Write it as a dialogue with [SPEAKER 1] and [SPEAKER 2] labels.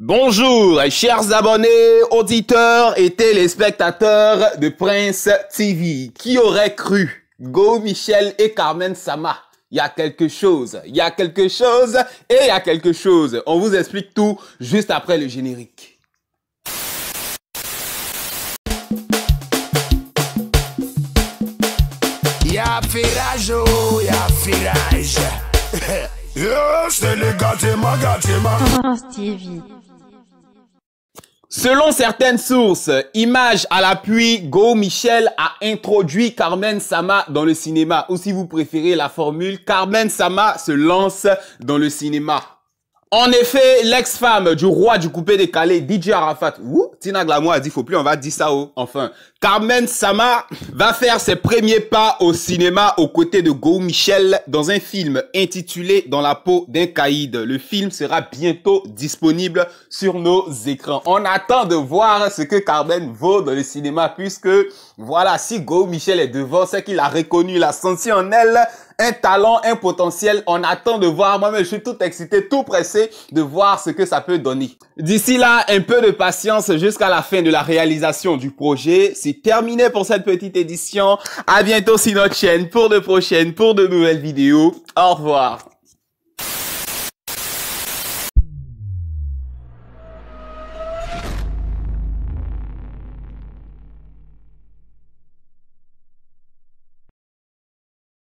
[SPEAKER 1] Bonjour, chers abonnés, auditeurs et téléspectateurs de Prince TV. Qui aurait cru Go Michel et Carmen Sama il y a quelque chose, il y a quelque chose et il y a quelque chose. On vous explique tout juste après le générique. Selon certaines sources, image à l'appui, Go Michel a introduit Carmen Sama dans le cinéma, ou si vous préférez la formule, Carmen Sama se lance dans le cinéma.
[SPEAKER 2] En effet,
[SPEAKER 1] l'ex-femme du roi du coupé décalé, DJ Arafat, Tina Glamour a dit, faut plus, on va dire ça, oh. enfin. Carmen Sama va faire ses premiers pas au cinéma aux côtés de Go Michel dans un film intitulé Dans la peau d'un caïd. Le film sera bientôt disponible sur nos écrans. On attend de voir ce que Carmen vaut dans le cinéma puisque, voilà, si Go Michel est devant, c'est qu'il a reconnu la en elle un talent, un potentiel. On attend de voir. Moi-même, je suis tout excité, tout pressé de voir ce que ça peut donner. D'ici là, un peu de patience jusqu'à la fin de la réalisation du projet. C'est terminé pour cette petite édition. À bientôt sur notre chaîne pour de prochaines, pour de nouvelles vidéos. Au revoir.